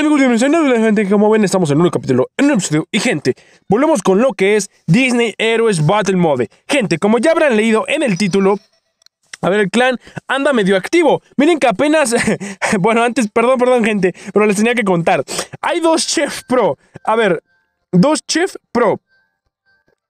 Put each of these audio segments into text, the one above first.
amigos, bienvenidos gente. Como ven, estamos en un nuevo capítulo, en un episodio. Y gente, volvemos con lo que es Disney Heroes Battle Mode. Gente, como ya habrán leído en el título, a ver, el clan anda medio activo. Miren que apenas. bueno, antes, perdón, perdón, gente, pero les tenía que contar. Hay dos Chef Pro. A ver, dos Chef Pro.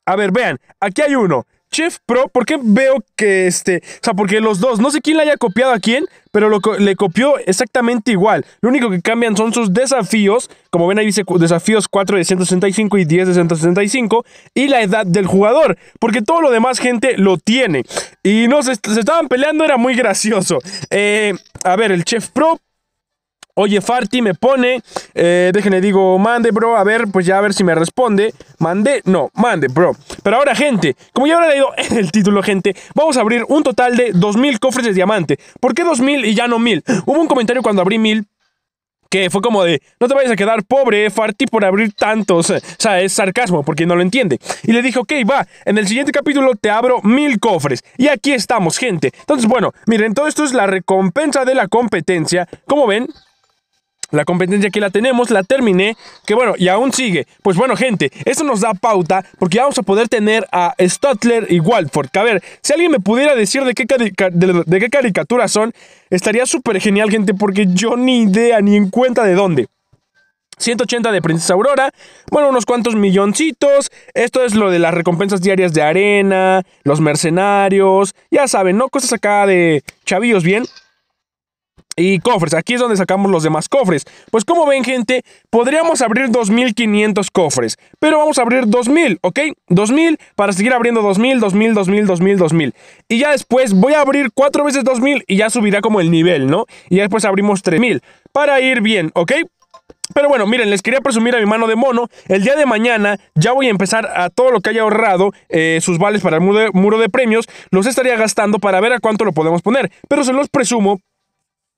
A ver, vean, aquí hay uno. Chef Pro, ¿por qué veo que este, o sea, porque los dos, no sé quién le haya copiado a quién, pero lo, le copió exactamente igual. Lo único que cambian son sus desafíos, como ven ahí dice desafíos 4 de 165 y 10 de 165, y la edad del jugador, porque todo lo demás gente lo tiene. Y no, se, se estaban peleando, era muy gracioso. Eh, a ver, el Chef Pro Oye, Farty, me pone, eh, déjenle digo, mande, bro, a ver, pues ya a ver si me responde. Mande, no, mande, bro. Pero ahora, gente, como ya habrá leído en el título, gente, vamos a abrir un total de 2.000 cofres de diamante. ¿Por qué 2.000 y ya no 1.000? Hubo un comentario cuando abrí 1.000 que fue como de, no te vayas a quedar pobre, eh, Farty, por abrir tantos. Eh, o sea, es sarcasmo, porque no lo entiende. Y le dije, ok, va, en el siguiente capítulo te abro 1.000 cofres. Y aquí estamos, gente. Entonces, bueno, miren, todo esto es la recompensa de la competencia. Como ven, la competencia que la tenemos, la terminé, que bueno, y aún sigue. Pues bueno, gente, eso nos da pauta porque vamos a poder tener a Stuttler y Walford. Que a ver, si alguien me pudiera decir de qué, qué caricaturas son, estaría súper genial, gente, porque yo ni idea ni en cuenta de dónde. 180 de Princesa Aurora, bueno, unos cuantos milloncitos. Esto es lo de las recompensas diarias de arena, los mercenarios, ya saben, ¿no? Cosas acá de chavillos, bien y cofres. Aquí es donde sacamos los demás cofres. Pues como ven, gente, podríamos abrir 2500 cofres, pero vamos a abrir 2000, ¿ok? 2000 para seguir abriendo 2000, 2000, 2000, 2000, 2000. Y ya después voy a abrir 4 veces 2000 y ya subirá como el nivel, ¿no? Y ya después abrimos 3000 para ir bien, ¿ok? Pero bueno, miren, les quería presumir a mi mano de mono. El día de mañana ya voy a empezar a todo lo que haya ahorrado, eh, sus vales para el muro de premios, los estaría gastando para ver a cuánto lo podemos poner. Pero se los presumo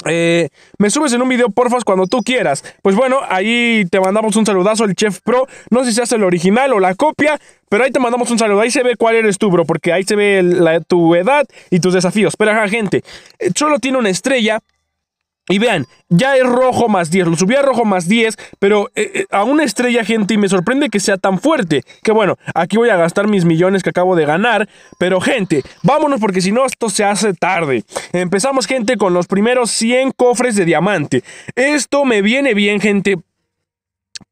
eh, me subes en un video, porfas, cuando tú quieras. Pues bueno, ahí te mandamos un saludazo al Chef Pro. No sé si es el original o la copia, pero ahí te mandamos un saludo. Ahí se ve cuál eres tú, bro, porque ahí se ve la, tu edad y tus desafíos. Pero ajá, gente, eh, solo tiene una estrella y vean, ya es rojo más 10, lo subí a rojo más 10, pero eh, eh, a una estrella, gente, y me sorprende que sea tan fuerte. Que bueno, aquí voy a gastar mis millones que acabo de ganar, pero gente, vámonos porque si no esto se hace tarde. Empezamos, gente, con los primeros 100 cofres de diamante. Esto me viene bien, gente,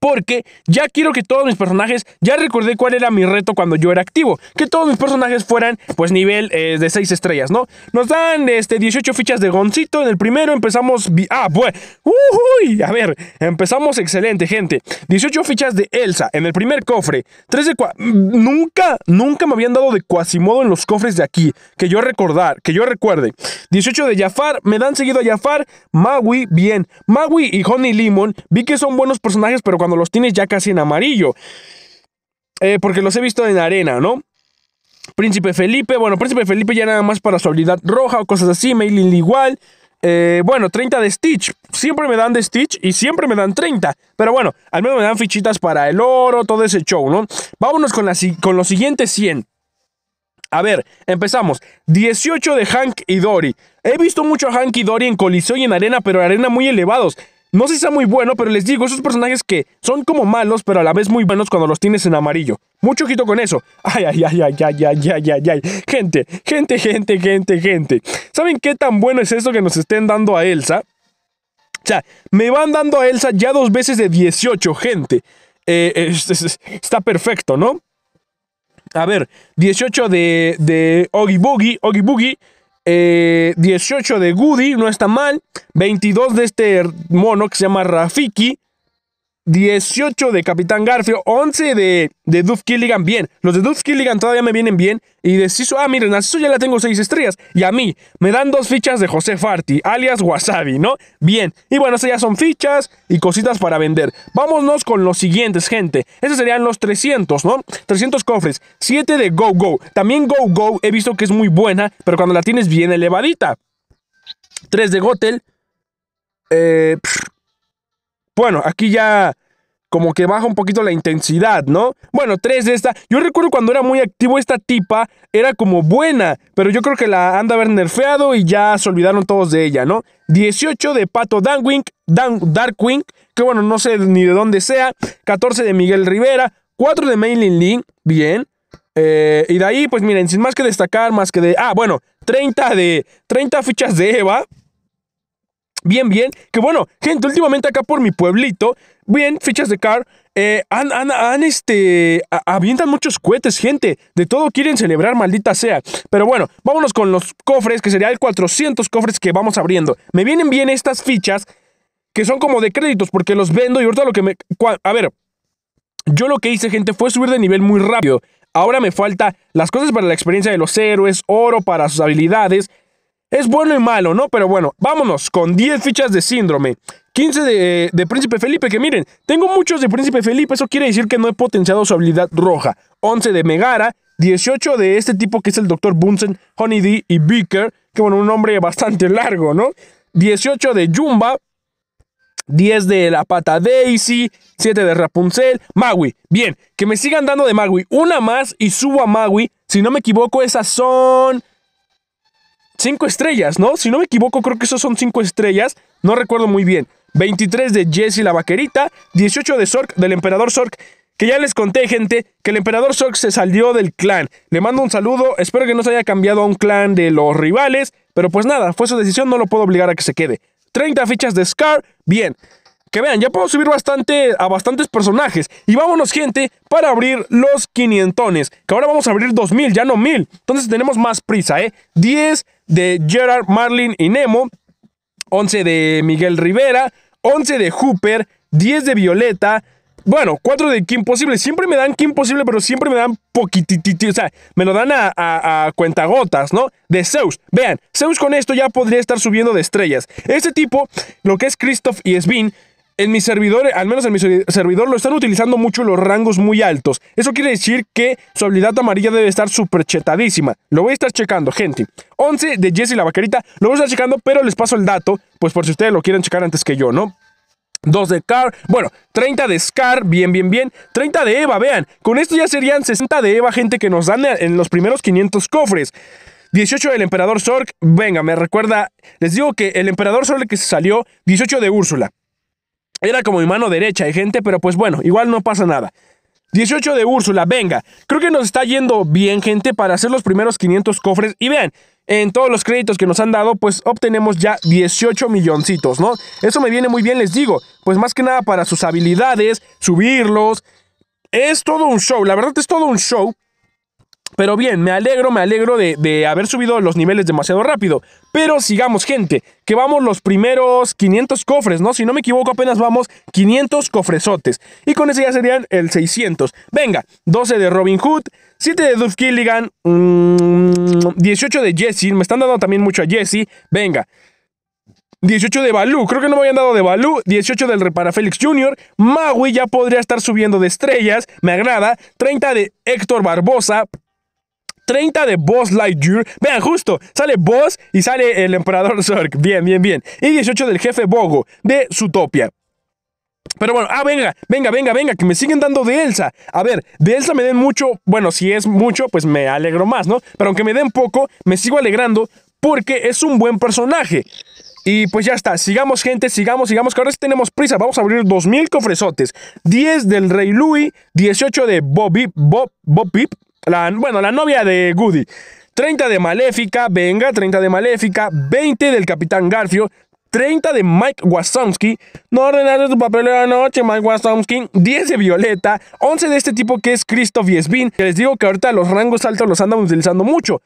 porque ya quiero que todos mis personajes, ya recordé cuál era mi reto cuando yo era activo, que todos mis personajes fueran pues nivel eh, de 6 estrellas, ¿no? Nos dan este 18 fichas de goncito, en el primero empezamos, ah, bueno uy, a ver, empezamos excelente, gente. 18 fichas de Elsa en el primer cofre, 3 de nunca, nunca me habían dado de cuasimodo en los cofres de aquí, que yo recordar, que yo recuerde. 18 de Jafar, me dan seguido a Jafar, Maui, bien, Maui y Honey Lemon, vi que son buenos personajes, pero cuando los tienes ya casi en amarillo. Eh, porque los he visto en arena, ¿no? Príncipe Felipe, bueno, Príncipe Felipe ya nada más para su habilidad roja o cosas así, mailing igual. Eh, bueno, 30 de Stitch. Siempre me dan de Stitch y siempre me dan 30. Pero bueno, al menos me dan fichitas para el oro, todo ese show, ¿no? Vámonos con, con los siguientes 100. A ver, empezamos. 18 de Hank y Dory. He visto mucho a Hank y Dory en Coliseo y en Arena, pero en Arena muy elevados. No sé si sea muy bueno, pero les digo, esos personajes que son como malos, pero a la vez muy buenos cuando los tienes en amarillo. Mucho ojito con eso. Ay, ay, ay, ay, ay, ay, ay, ay, ay. Gente, gente, gente, gente, gente. ¿Saben qué tan bueno es eso que nos estén dando a Elsa? O sea, me van dando a Elsa ya dos veces de 18, gente. Eh, está perfecto, ¿no? A ver, 18 de, de Oogie Boogie, Oogie Boogie, eh, 18 de Goody, no está mal. 22 de este mono que se llama Rafiki. 18 de Capitán Garfio, 11 de, de Duff Killigan, bien. Los de Duff Killigan todavía me vienen bien. Y de ah, miren, a ya la tengo 6 estrellas. Y a mí, me dan dos fichas de José Farty alias Wasabi, ¿no? Bien. Y bueno, esas ya son fichas y cositas para vender. Vámonos con los siguientes, gente. Esos serían los 300, ¿no? 300 cofres. 7 de Go Go. También Go Go he visto que es muy buena, pero cuando la tienes bien elevadita. 3 de Gotel. Eh, bueno, aquí ya como que baja un poquito la intensidad, ¿no? Bueno, tres de esta. Yo recuerdo cuando era muy activo esta tipa, era como buena, pero yo creo que la anda a haber nerfeado y ya se olvidaron todos de ella, ¿no? 18 de Pato Danwing, Dan, Darkwing, que bueno, no sé ni de dónde sea. 14 de Miguel Rivera, 4 de Mailin Lin, bien. Eh, y de ahí, pues miren, sin más que destacar, más que de... Ah, bueno, 30 de... 30 fichas de Eva. Bien, bien. Que bueno, gente, últimamente acá por mi pueblito, bien, fichas de car, eh, han, han, han, este, avientan muchos cohetes, gente. De todo quieren celebrar, maldita sea. Pero bueno, vámonos con los cofres, que sería el 400 cofres que vamos abriendo. Me vienen bien estas fichas, que son como de créditos, porque los vendo y ahorita lo que me... A ver, yo lo que hice, gente, fue subir de nivel muy rápido. Ahora me falta las cosas para la experiencia de los héroes, oro para sus habilidades, es bueno y malo, ¿no? Pero bueno, vámonos con 10 fichas de síndrome. 15 de, Príncipe Felipe, que miren, tengo muchos de Príncipe Felipe, eso quiere decir que no he potenciado su habilidad roja. 11 de Megara, 18 de este tipo que es el Dr. Bunsen, D y Beaker, que bueno, un nombre bastante largo, ¿no? 18 de Jumba, 10 de la pata Daisy, 7 de Rapunzel, Magui. Bien, que me sigan dando de Magui. Una más y subo a Magui. Si no me equivoco, esas son cinco estrellas, ¿no? Si no me equivoco, creo que esos son cinco estrellas. No recuerdo muy bien. 23 de Jesse la vaquerita, 18 de Zork, del emperador Zork. Que ya les conté, gente, que el emperador Zork se salió del clan. Le mando un saludo, espero que no se haya cambiado a un clan de los rivales, pero pues nada, fue su decisión, no lo puedo obligar a que se quede. 30 fichas de Scar, bien que vean, ya puedo subir bastante a bastantes personajes. Y vámonos, gente, para abrir los 500. Que ahora vamos a abrir 2000, ya no 1000. Entonces tenemos más prisa, ¿eh? 10 de Gerard, Marlin y Nemo. 11 de Miguel Rivera. 11 de Hooper. 10 de Violeta. Bueno, 4 de Kim Posible. Siempre me dan Kim Posible, pero siempre me dan poquititito. O sea, me lo dan a, a, cuentagotas, ¿no? De Zeus. Vean, Zeus con esto ya podría estar subiendo de estrellas. Este tipo, lo que es Christoph y Svin, en mi servidor, al menos en mi servidor, lo están utilizando mucho los rangos muy altos. Eso quiere decir que su habilidad amarilla debe estar súper chetadísima. Lo voy a estar checando, gente. 11 de Jesse la vaquerita. Lo voy a estar checando, pero les paso el dato, pues por si ustedes lo quieren checar antes que yo, ¿no? 2 de Car, bueno, 30 de Scar, bien, bien, bien, 30 de Eva, vean, con esto ya serían 60 de Eva, gente, que nos dan en los primeros 500 cofres. 18 del Emperador Zork, venga, me recuerda, les digo que el Emperador Zork que se salió, 18 de Úrsula, era como mi mano derecha hay gente, pero pues bueno, igual no pasa nada. 18 de Úrsula, venga. Creo que nos está yendo bien, gente, para hacer los primeros 500 cofres. Y vean, en todos los créditos que nos han dado, pues obtenemos ya 18 milloncitos, ¿no? Eso me viene muy bien, les digo. Pues más que nada para sus habilidades, subirlos. Es todo un show, la verdad es todo un show. Pero bien, me alegro, me alegro de, haber subido los niveles demasiado rápido. Pero sigamos, gente, que vamos los primeros 500 cofres, ¿no? Si no me equivoco, apenas vamos 500 cofresotes. Y con ese ya serían el 600. Venga, 12 de Robin Hood, 7 de Duff Killigan, 18 mm, de Jesse, me están dando también mucho a Jesse. Venga. 18 de Balú, creo que no me habían dado de Balú, 18 del Repara Félix Jr., Maui ya podría estar subiendo de estrellas, me agrada, 30 de Héctor Barbosa, 30 de Boss Lightyear. Vean, justo, sale Boss y sale el Emperador Zork. Bien, bien, bien. Y 18 del jefe Bogo de Zootopia. Pero bueno, ah, venga, venga, venga, venga, que me siguen dando de Elsa. A ver, de Elsa me den mucho, bueno, si es mucho, pues me alegro más, ¿no? Pero aunque me den poco, me sigo alegrando porque es un buen personaje. Y pues ya está, sigamos gente, sigamos, sigamos, que ahora sí tenemos prisa, vamos a abrir 2000 cofresotes. 10 del Rey Louis, 18 de Bobby, Bob, Bob bueno, la novia de Goody. 30 de Maléfica, venga, 30 de Maléfica, 20 del Capitán Garfio, 30 de Mike Wazowski no ordenaste tu papel de la noche, Mike Wazowski 10 de Violeta, 11 de este tipo que es Christoph y que les digo que ahorita los rangos altos los andamos utilizando mucho.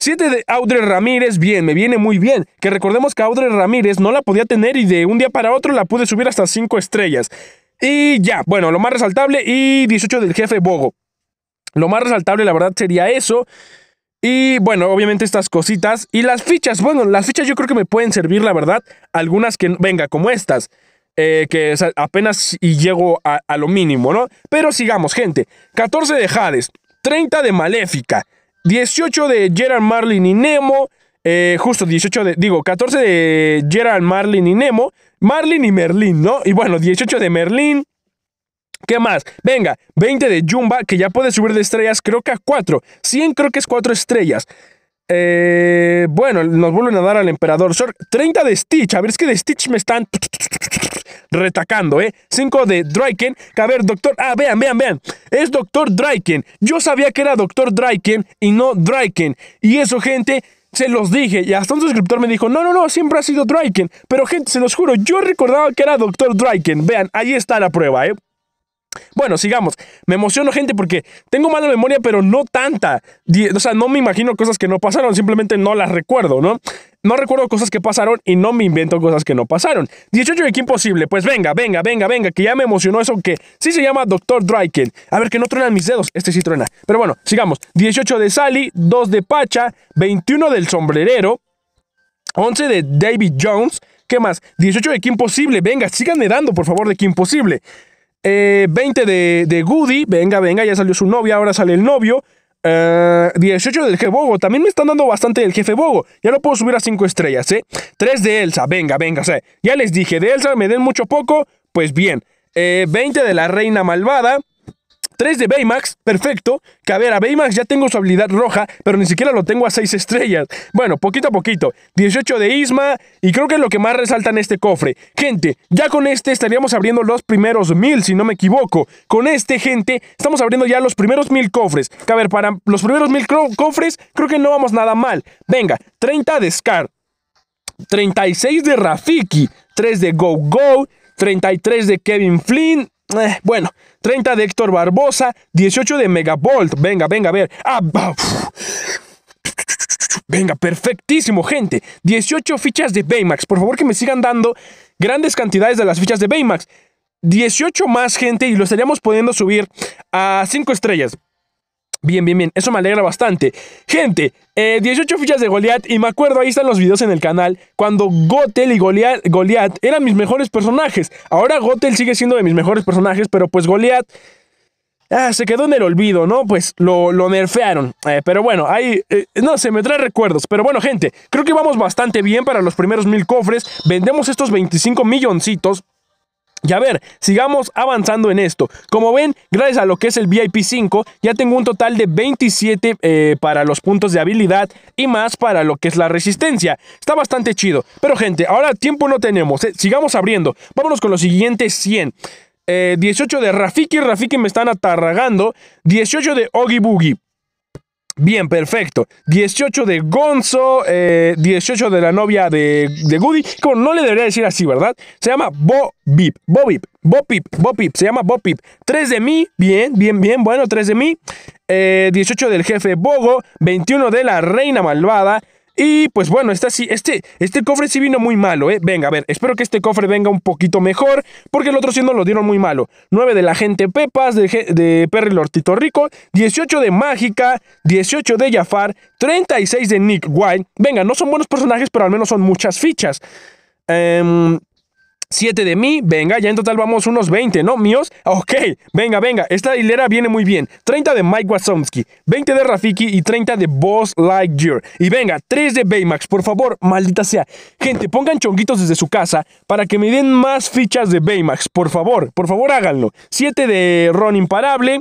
7 de Audrey Ramírez, bien, me viene muy bien. Que recordemos que Audrey Ramírez no la podía tener y de un día para otro la pude subir hasta 5 estrellas. Y ya, bueno, lo más resaltable y 18 del jefe Bogo. Lo más resaltable, la verdad, sería eso. Y bueno, obviamente estas cositas. Y las fichas, bueno, las fichas yo creo que me pueden servir, la verdad. Algunas que, venga, como estas. Eh, que apenas y llego a, lo mínimo, ¿no? Pero sigamos, gente. 14 de Hades, 30 de Maléfica, 18 de Gerald, Marlin y Nemo, eh, justo 18 de, digo, 14 de Gerard Marlin y Nemo, Marlin y Merlin, ¿no? Y bueno, 18 de Merlin, ¿Qué más? Venga, 20 de Jumba, que ya puede subir de estrellas, creo que a 4. 100 creo que es 4 estrellas. Eh, bueno, nos vuelven a dar al emperador. 30 de Stitch. A ver, es que de Stitch me están retacando, ¿eh? 5 de Draken. Que a ver, doctor. Ah, vean, vean, vean. Es doctor Draken. Yo sabía que era doctor Draken y no Draken. Y eso, gente. Se los dije y hasta un suscriptor me dijo, no, no, no, siempre ha sido Draken. Pero gente, se los juro, yo recordaba que era Doctor Draken. Vean, ahí está la prueba, ¿eh? Bueno, sigamos. Me emociono, gente, porque tengo mala memoria, pero no tanta. O sea, no me imagino cosas que no pasaron, simplemente no las recuerdo, ¿no? No recuerdo cosas que pasaron y no me invento cosas que no pasaron. 18 de Kim imposible. Pues venga, venga, venga, venga, que ya me emocionó eso que sí se llama Dr. Draken. A ver, que no truenan mis dedos. Este sí truena. Pero bueno, sigamos. 18 de Sally, 2 de Pacha, 21 del sombrerero, 11 de David Jones. ¿Qué más? 18 de Kim Posible. Venga, sigan dando, por favor, de Kim Posible. 20 eh, de, de Goody, venga, venga, ya salió su novia, ahora sale el novio. 18 eh, del jefe Bogo. También me están dando bastante del jefe Bogo. Ya lo puedo subir a 5 estrellas, ¿eh? 3 de Elsa. Venga, venga. ya les dije, de Elsa me den mucho poco. Pues bien. 20 eh, de la reina malvada. 3 de Baymax, perfecto. Que a ver, a Baymax ya tengo su habilidad roja, pero ni siquiera lo tengo a 6 estrellas. Bueno, poquito a poquito. 18 de Isma, y creo que es lo que más resalta en este cofre. Gente, ya con este estaríamos abriendo los primeros mil, si no me equivoco. Con este, gente, estamos abriendo ya los primeros mil cofres. Que a ver, para los primeros mil cofres, creo que no vamos nada mal. Venga, 30 de Scar, 36 de Rafiki, 3 de Go Go, 33 de Kevin Flynn, eh, bueno, 30 de Héctor Barbosa, 18 de Megavolt, Venga, venga, a ver. Ah, venga, perfectísimo, gente. 18 fichas de Baymax. Por favor, que me sigan dando grandes cantidades de las fichas de Baymax. 18 más, gente, y lo estaríamos pudiendo subir a 5 estrellas. Bien, bien, bien. Eso me alegra bastante. Gente, 18 eh, fichas de Goliath. Y me acuerdo, ahí están los videos en el canal. Cuando Gotel y Goliath, eran mis mejores personajes. Ahora Gotel sigue siendo de mis mejores personajes, pero pues Goliath. Ah, se quedó en el olvido, ¿no? Pues lo, nerfearon. Eh, pero bueno, ahí. Eh, no se me trae recuerdos. Pero bueno, gente, creo que vamos bastante bien para los primeros mil cofres. Vendemos estos 25 milloncitos. Y a ver, sigamos avanzando en esto. Como ven, gracias a lo que es el VIP 5, ya tengo un total de 27 eh, para los puntos de habilidad y más para lo que es la resistencia. Está bastante chido. Pero gente, ahora tiempo no tenemos. Eh. Sigamos abriendo. Vámonos con los siguientes 100. 18 eh, de Rafiki, Rafiki me están atarragando. 18 de Ogibugi. Boogie. Bien, perfecto. 18 de Gonzo, 18 eh, de la novia de, de Goody. Como no le debería decir así, ¿verdad? Se llama Bo Bip, Bo Bip, Bo Pip, Bo Pip, se llama Bo Pip. 3 de mí, bien, bien, bien, bueno, 3 de mí. 18 eh, del jefe Bogo, 21 de la reina malvada, y pues bueno, está este, este cofre sí vino muy malo, ¿eh? Venga, a ver, espero que este cofre venga un poquito mejor, porque el otro sí nos lo dieron muy malo. 9 de la gente Pepas, de, de Perry Lortito Rico, 18 de Mágica, 18 de Jafar, 36 de Nick White. Venga, no son buenos personajes, pero al menos son muchas fichas. Eh... 7 de mí, venga, ya en total vamos unos 20, ¿no? ¿Míos? Ok, venga, venga, esta hilera viene muy bien. 30 de Mike Wazowski, 20 de Rafiki y 30 de Boss Lightyear. Y venga, 3 de Baymax, por favor, maldita sea. Gente, pongan chonguitos desde su casa para que me den más fichas de Baymax, por favor, por favor háganlo. 7 de Ron Imparable,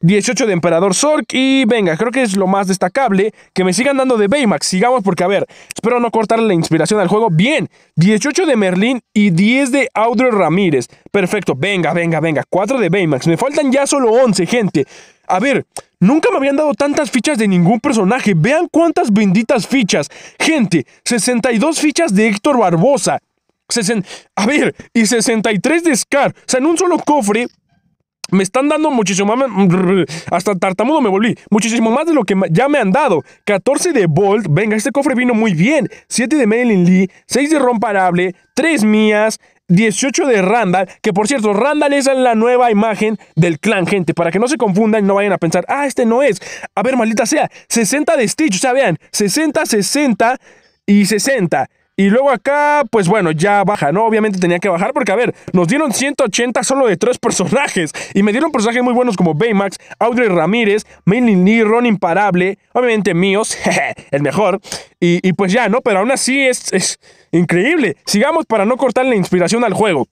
18 de Emperador Zork y venga, creo que es lo más destacable que me sigan dando de Baymax, sigamos porque a ver, espero no cortar la inspiración al juego, bien, 18 de Merlín y 10 de Audrey Ramírez, perfecto, venga, venga, venga, 4 de Baymax, me faltan ya solo 11 gente, a ver, nunca me habían dado tantas fichas de ningún personaje, vean cuántas benditas fichas, gente, 62 fichas de Héctor Barbosa, a ver, y 63 de Scar. O sea, en un solo cofre me están dando muchísimo más. Mm, hasta tartamudo me volví. Muchísimo más de lo que ya me han dado. 14 de Bolt. Venga, este cofre vino muy bien. 7 de Maylin Lee. 6 de Romparable. 3 mías. 18 de Randall, que por cierto, Randall es la nueva imagen del clan, gente, para que no se confundan y no vayan a pensar, ah, este no es. A ver, maldita sea, 60 de Stitch, o sea, vean, 60, 60 y 60. Y luego acá, pues bueno, ya baja, ¿no? Obviamente tenía que bajar porque, a ver, nos dieron 180 solo de tres personajes. Y me dieron personajes muy buenos como Baymax, Audrey Ramírez, Maylin Lee, Ron Imparable, obviamente míos, el mejor. Y, pues ya, ¿no? Pero aún así es increíble. Sigamos para no cortar la inspiración al juego.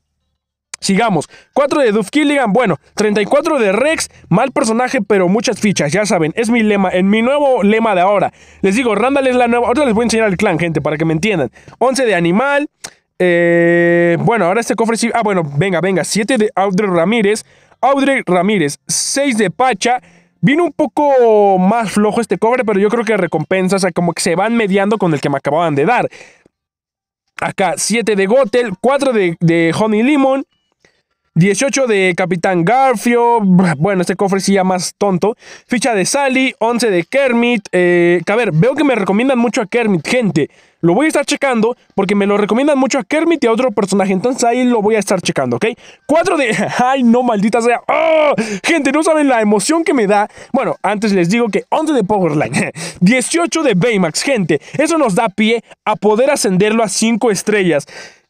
Sigamos. 4 de Duff Killigan, bueno, 34 de Rex, mal personaje, pero muchas fichas, ya saben, es mi lema, en mi nuevo lema de ahora. Les digo, Randall es la nueva, ahora les voy a enseñar al clan, gente, para que me entiendan. 11 de Animal, eh, bueno, ahora este cofre sí, ah, bueno, venga, venga, 7 de Audrey Ramírez, Audrey Ramírez, 6 de Pacha, Vino un poco más flojo este cofre pero yo creo que recompensa, o sea, como que se van mediando con el que me acababan de dar. Acá, 7 de Gotel, 4 de, de Honey Lemon, 18 de Capitán Garfio, bueno, este cofre sí ya más tonto. Ficha de Sally, 11 de Kermit. Eh, a ver, veo que me recomiendan mucho a Kermit, gente. Lo voy a estar checando porque me lo recomiendan mucho a Kermit y a otro personaje. Entonces ahí lo voy a estar checando, ¿ok? 4 de... ¡Ay, no, maldita sea! ¡Oh! Gente, no saben la emoción que me da. Bueno, antes les digo que 11 de Powerline, 18 de Baymax, gente. Eso nos da pie a poder ascenderlo a 5 estrellas.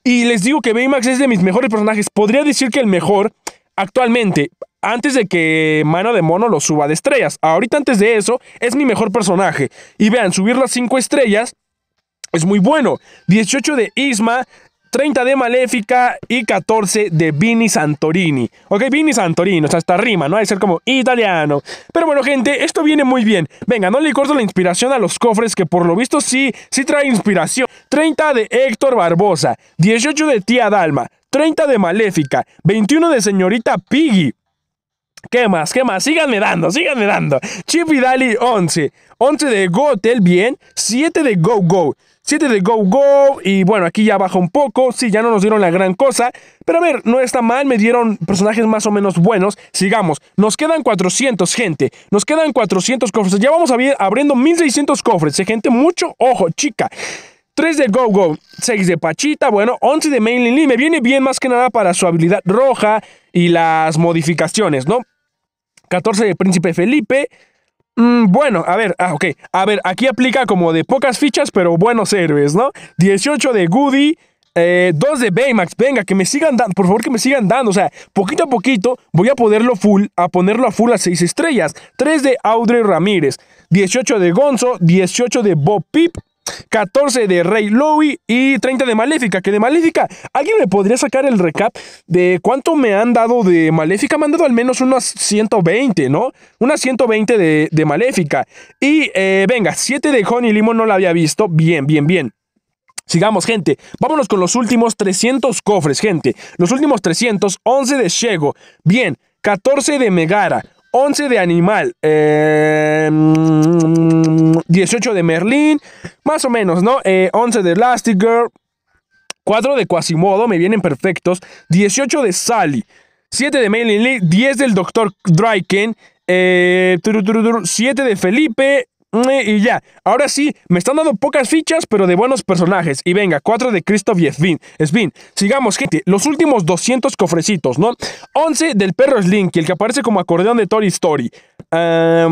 Y les digo que Baymax es de mis mejores personajes. Podría decir que el mejor actualmente, antes de que Mano de Mono lo suba de estrellas. Ahorita antes de eso, es mi mejor personaje. Y vean, subir las 5 estrellas es muy bueno. 18 de Isma, 30 de Maléfica y 14 de Vini Santorini. Ok, Vini Santorini, o sea, hasta rima, ¿no? Hay que ser como italiano. Pero bueno, gente, esto viene muy bien. Venga, no le corto la inspiración a los cofres, que por lo visto sí, sí trae inspiración. 30 de Héctor Barbosa, 18 de Tía Dalma, 30 de Maléfica, 21 de Señorita Piggy. ¿Qué más? ¿Qué más? Síganme dando, síganme dando. Chip Dali 11. 11 de Go bien. 7 de Go Go. 7 de Go Go. Y bueno, aquí ya baja un poco. Sí, ya no nos dieron la gran cosa. Pero a ver, no está mal. Me dieron personajes más o menos buenos. Sigamos. Nos quedan 400, gente. Nos quedan 400 cofres. Ya vamos a ir abriendo 1600 cofres, ¿eh, gente. Mucho ojo, chica. 3 de Go Go, 6 de Pachita, bueno, 11 de Mainly Lee. Me viene bien más que nada para su habilidad roja y las modificaciones, ¿no? 14 de Príncipe Felipe. Mm, bueno, a ver, ah, ok. A ver, aquí aplica como de pocas fichas, pero buenos héroes, ¿no? 18 de Goody. 2 eh, de Baymax, venga, que me sigan dando, por favor que me sigan dando, o sea, poquito a poquito voy a poderlo full, a ponerlo a full a 6 estrellas, 3 de Audrey Ramírez, 18 de Gonzo, 18 de Bob Pip, 14 de Rey Lowey y 30 de Maléfica. Que de Maléfica, ¿alguien me podría sacar el recap de cuánto me han dado de Maléfica? Me han dado al menos unas 120, ¿no? Unas 120 de, Maléfica. Y eh, venga, 7 de Honey Limon no la había visto. Bien, bien, bien. Sigamos, gente. Vámonos con los últimos 300 cofres, gente. Los últimos 300, 11 de Shego. Bien, 14 de Megara. 11 de animal, 18 em, de Merlin más o menos, ¿no? 11 eh, de Elastigirl, 4 de Quasimodo, me vienen perfectos, 18 de Sally, 7 de Maylin Lee, 10 del Dr. Draken 7 de Felipe, Mm, y ya, ahora sí, me están dando pocas fichas, pero de buenos personajes. Y venga, cuatro de Christoph y Svin. sigamos, gente. Los últimos 200 cofrecitos, ¿no? 11 del perro Slinky, el que aparece como acordeón de Toy Story. a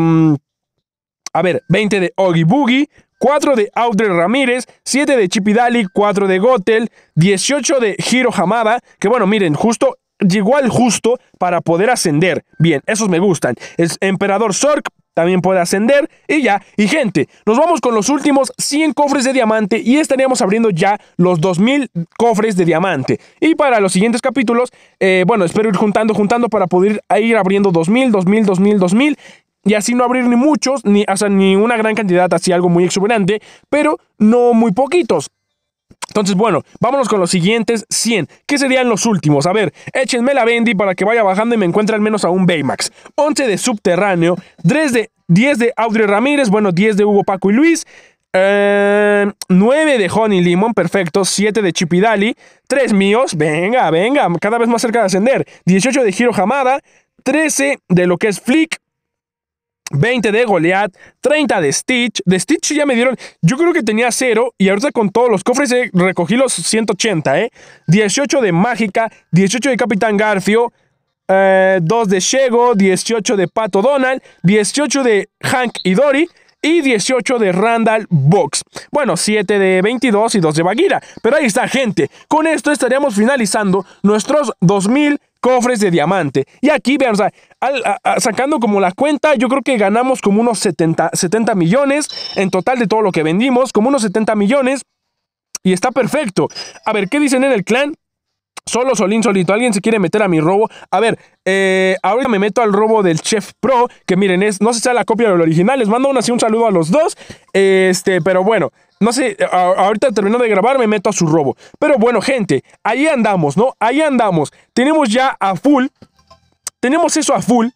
ver, 20 de Oggy Boogie. 4 de Audrey Ramírez, 7 de Chipidali, 4 de Gotel, 18 de Hiro Hamada, que bueno, miren, justo llegó al justo para poder ascender. Bien, esos me gustan. Es Emperador Zork, también puede ascender y ya. Y gente, nos vamos con los últimos 100 cofres de diamante y estaríamos abriendo ya los 2000 cofres de diamante. Y para los siguientes capítulos, eh, bueno, espero ir juntando, juntando para poder ir abriendo 2000, 2000, 2000, 2000 y así no abrir ni muchos, ni, ni una gran cantidad, así algo muy exuberante, pero no muy poquitos. Entonces, bueno, vámonos con los siguientes 100. ¿Qué serían los últimos? A ver, échenme la Bendy para que vaya bajando y me encuentre al menos a un Baymax. 11 de Subterráneo, de, 10 de Audrey Ramírez, bueno, 10 de Hugo Paco y Luis, 9 eh, de Honey Limón, perfecto. 7 de Chipidali. 3 míos, venga, venga, cada vez más cerca de ascender. 18 de Hiro Hamada. 13 de lo que es Flick. 20 de Goliath, 30 de Stitch. De Stitch ya me dieron, yo creo que tenía 0 y ahorita con todos los cofres eh, recogí los 180, ¿eh? 18 de Mágica, 18 de Capitán Garfio, 2 eh, de Shego, 18 de Pato Donald, 18 de Hank y Dory, y 18 de Randall Box. Bueno, 7 de 22 y 2 de Baguira. Pero ahí está, gente. Con esto estaríamos finalizando nuestros 2000 cofres de diamante. Y aquí, veamos. sacando como la cuenta, yo creo que ganamos como unos 70, 70 millones en total de todo lo que vendimos, como unos 70 millones. Y está perfecto. A ver, ¿qué dicen en el clan? Solo, solín, solito. ¿Alguien se quiere meter a mi robo? A ver, eh, ahorita me meto al robo del Chef Pro, que miren, es, no sé si sea la copia del original. Les mando así un saludo a los dos. Este, pero bueno, no sé, ahorita termino de grabar, me meto a su robo. Pero bueno, gente, ahí andamos, ¿no? Ahí andamos. Tenemos ya a full. Tenemos eso a full.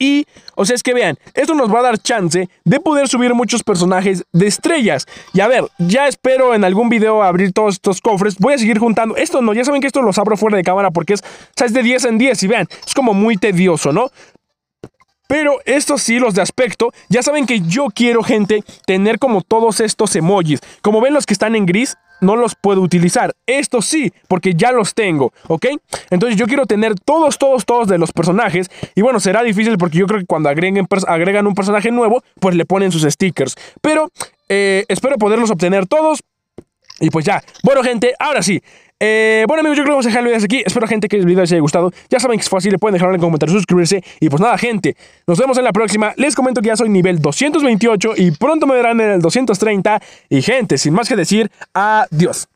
Y, o sea, es que vean, esto nos va a dar chance de poder subir muchos personajes de estrellas. Y a ver, ya espero en algún video abrir todos estos cofres. Voy a seguir juntando. Esto no, ya saben que esto los abro fuera de cámara porque es, o sea, es de 10 en 10. Y vean, es como muy tedioso, ¿no? Pero estos sí, los de aspecto, ya saben que yo quiero, gente, tener como todos estos emojis. Como ven los que están en gris, no los puedo utilizar. Esto sí, porque ya los tengo, ¿ok? Entonces yo quiero tener todos, todos, todos de los personajes. Y bueno, será difícil porque yo creo que cuando agregan un personaje nuevo, pues le ponen sus stickers. Pero eh, espero poderlos obtener todos. Y pues ya. Bueno, gente, ahora sí. Eh, bueno amigos, yo creo que vamos a dejar el video aquí. Espero gente que el video les haya gustado. Ya saben que es fácil, pueden dejar en comentarios, suscribirse. Y pues nada gente, nos vemos en la próxima. Les comento que ya soy nivel 228 y pronto me verán en el 230. Y gente, sin más que decir, adiós.